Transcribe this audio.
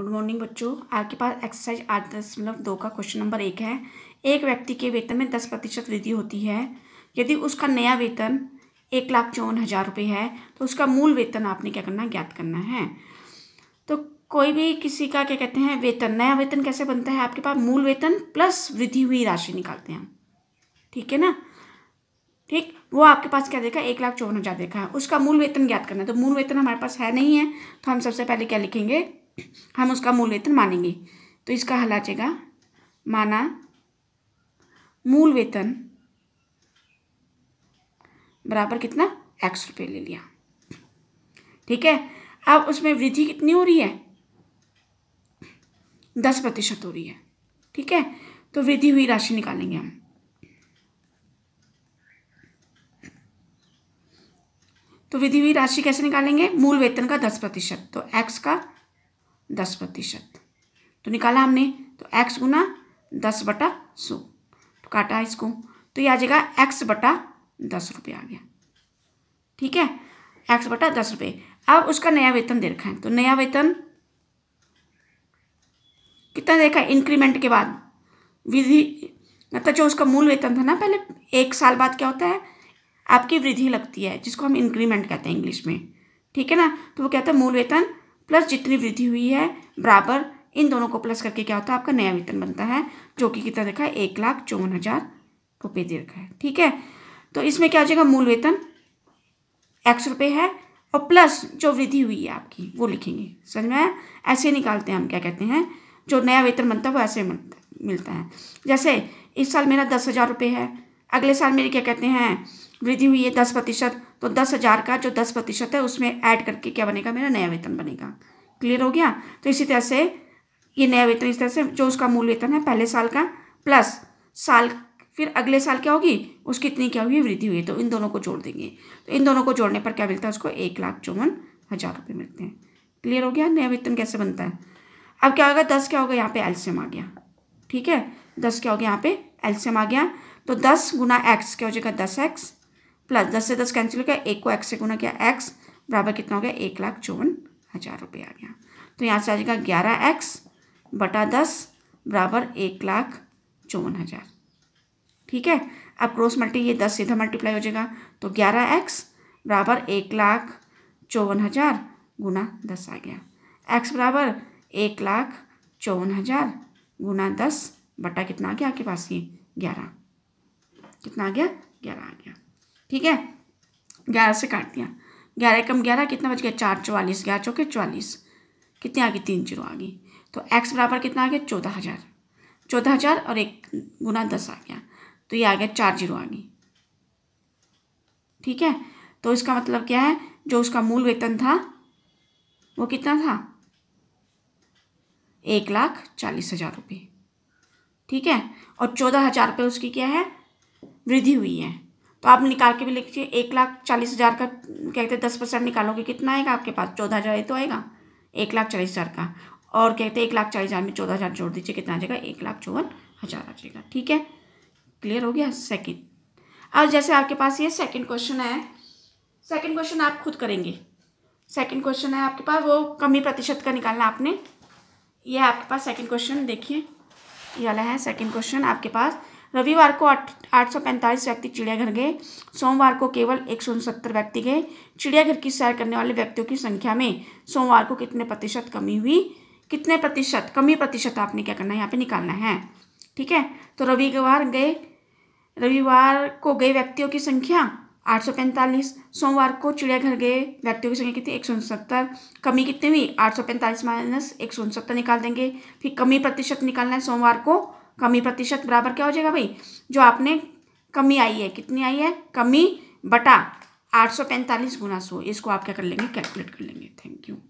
good morning बच्चों आपके पास exercise आठ दशमलव दो का क्वेश्चन नंबर एक है एक व्यक्ति के वेतन में दस प्रतिशत वृद्धि होती है यदि उसका नया वेतन एक लाख चौवन हज़ार रुपये है तो उसका मूल वेतन आपने क्या करना ज्ञात करना है तो कोई भी किसी का क्या कहते हैं वेतन नया वेतन कैसे बनता है आपके पास मूल वेतन प्लस वृद्धि हुई राशि निकालते हैं ठीक है ना ठीक वो आपके पास क्या देखा एक लाख चौवन हज़ार देखा है उसका मूल वेतन ज्ञात करना है तो मूल वेतन हमारे पास है नहीं है तो हम सबसे पहले क्या लिखेंगे हम उसका मूल वेतन मानेंगे तो इसका हल आ जाएगा माना मूल वेतन बराबर कितना एक्स रुपये ले लिया ठीक है अब उसमें वृद्धि कितनी हो रही है दस प्रतिशत हो रही है ठीक है तो वृद्धि हुई राशि निकालेंगे हम तो वृद्धि हुई राशि कैसे निकालेंगे मूल वेतन का दस प्रतिशत तो एक्स का दस प्रतिशत तो निकाला हमने तो एक्स गुना दस बटा सो तो काटा इसको तो ये आ जाएगा एक्स बटा दस रुपये आ गया ठीक है एक्स बटा दस रुपये अब उसका नया वेतन दे रखा है तो नया वेतन कितना देखा इंक्रीमेंट के बाद विधि मतलब जो उसका मूल वेतन था ना पहले एक साल बाद क्या होता है आपकी वृद्धि लगती है जिसको हम इंक्रीमेंट कहते हैं इंग्लिश में ठीक है ना तो वो कहता है मूल वेतन प्लस जितनी वृद्धि हुई है बराबर इन दोनों को प्लस करके क्या होता है आपका नया वेतन बनता है जो कि कितना देखा है एक लाख चौवन हज़ार रुपये दे रखा है ठीक है तो इसमें क्या हो जाएगा मूल वेतन एक्स रुपये है और प्लस जो वृद्धि हुई है आपकी वो लिखेंगे समझ में ऐसे निकालते हैं हम क्या कहते हैं जो नया वेतन बनता है वो ऐसे मिलता है जैसे इस साल मेरा दस हज़ार रुपये है अगले साल मेरी क्या कहते हैं वृद्धि हुई है दस प्रतिशत तो दस हज़ार का जो दस प्रतिशत है उसमें ऐड करके क्या बनेगा मेरा नया वेतन बनेगा क्लियर हो गया तो इसी तरह से ये नया वेतन इस तरह से जो उसका मूल वेतन है पहले साल का प्लस साल फिर अगले साल क्या होगी उसकी इतनी क्या होगी वृद्धि हुई तो इन दोनों को जोड़ देंगे तो इन दोनों को जोड़ने पर क्या मिलता है उसको एक लाख चौवन हज़ार रुपये मिलते हैं क्लियर हो गया नया वेतन कैसे बनता है अब क्या होगा दस क्या होगा यहाँ पे एल्शियम आ गया ठीक है दस क्या हो गया यहाँ पे एल्शियम आ गया तो दस गुना एक्स क्या हो जाएगा दस एक्स प्लस दस से दस कैंसिल हो गया एक को एक्स से गुना किया एक्स बराबर कितना हो गया एक लाख चौवन हज़ार रुपये आ गया तो यहाँ से आ जाएगा ग्यारह एक्स बटा दस बराबर एक लाख चौवन हज़ार ठीक है अब क्रॉस मल्टी ये दस सीधा मल्टीप्लाई हो जाएगा तो ग्यारह एक्स बराबर एक लाख चौवन हज़ार गुना दस आ गया एक्स बराबर एक लाख चौवन हज़ार गुना दस बटा कितना आ गया आपके पास ये ग्यारह कितना आ गया ग्यारह आ गया ठीक है ग्यारह से काट दिया ग्यारह कम ग्यारह कितना बच गया चार चौवालीस ग्यारह चौके चौवालीस कितनी आ गई तीन जीरो आ गई तो एक्स बराबर कितना आ गया चौदह हज़ार चौदह हज़ार और एक गुना दस आ गया तो ये आ गया चार जीरो आ गई ठीक है तो इसका मतलब क्या है जो उसका मूल वेतन था वो कितना था एक लाख चालीस हज़ार रुपये ठीक है और चौदह हज़ार रुपये उसकी क्या है वृद्धि हुई है तो आप निकाल के भी लिखिए एक लाख चालीस हज़ार का कहते हैं दस परसेंट निकालोगे कितना आएगा आपके पास चौदह हज़ार तो आएगा एक लाख चालीस हज़ार का और कहते हैं एक लाख चालीस हज़ार में चौदह हज़ार जोड़ दीजिए कितना आ जाएगा एक लाख चौवन हज़ार आ जाएगा ठीक है क्लियर हो गया सेकेंड अब जैसे आपके पास ये सेकेंड क्वेश्चन है सेकेंड क्वेश्चन आप खुद करेंगे सेकेंड क्वेश्चन है आपके पास वो कमी प्रतिशत का निकालना आपने ये आपके पास सेकेंड क्वेश्चन देखिए ये वाला है सेकेंड क्वेश्चन आपके पास रविवार को आठ सौ पैंतालीस व्यक्ति चिड़ियाघर गए सोमवार को केवल एक सौ उनसत्तर व्यक्ति गए चिड़ियाघर की सैर करने वाले व्यक्तियों की संख्या में सोमवार को कितने प्रतिशत कमी हुई कितने प्रतिशत कमी प्रतिशत आपने क्या करना है यहाँ पे निकालना है ठीक है तो रविवार गए रविवार को गए व्यक्तियों की संख्या आठ सौ पैंतालीस सोमवार को चिड़ियाघर गए व्यक्तियों की संख्या कितनी एक सौ उनसत्तर कमी कितनी हुई आठ सौ पैंतालीस माइनस एक सौ उनसत्तर निकाल देंगे फिर कमी प्रतिशत निकालना है सोमवार को कमी प्रतिशत बराबर क्या हो जाएगा भाई जो आपने कमी आई है कितनी आई है कमी बटा आठ सौ पैंतालीस गुना सौ इसको आप क्या कर लेंगे कैलकुलेट कर लेंगे थैंक यू